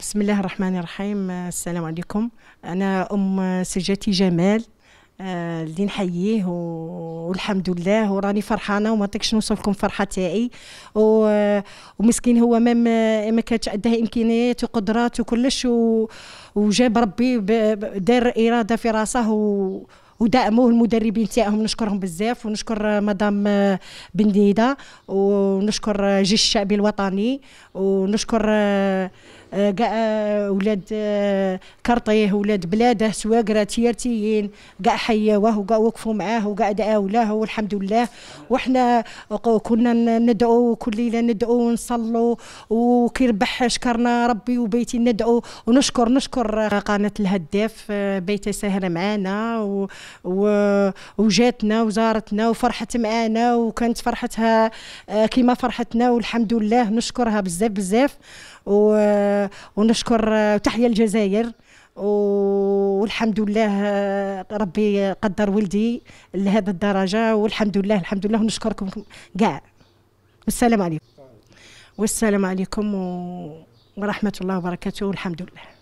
بسم الله الرحمن الرحيم السلام عليكم انا ام سجاتي جمال اللي نحييه والحمد لله وراني فرحانه وما نطيقش نوصلكم فرحه تاعي ومسكين هو ما ما كانت عندها امكانيات وقدرات وكلش وجاب ربي دار اراده في راسه ودعموه المدربين تاعهم نشكرهم بزاف ونشكر مدام بنديده ونشكر جيش الشعبي الوطني ونشكر كاع آه، آه، ولاد آه، كرطيه ولاد بلاده سواقرة تيرتيين كاع حيوه وكاع وقفوا معاه وكاع دعاو له والحمد لله وحنا كنا ندعو كل ليله ندعو ونصلوا وكي ربح شكرنا ربي وبيتي ندعو ونشكر نشكر قناه الهداف بيتي ساهره معانا وجاتنا وزارتنا وفرحت معانا وكانت فرحتها كيما فرحتنا والحمد لله نشكرها بزاف بزاف و ونشكر آه، تحية الجزائر والحمد لله آه، ربي قدر ولدي لهذا الدرجة والحمد لله الحمد لله ونشكركم كاع والسلام عليكم والسلام عليكم ورحمة الله وبركاته والحمد لله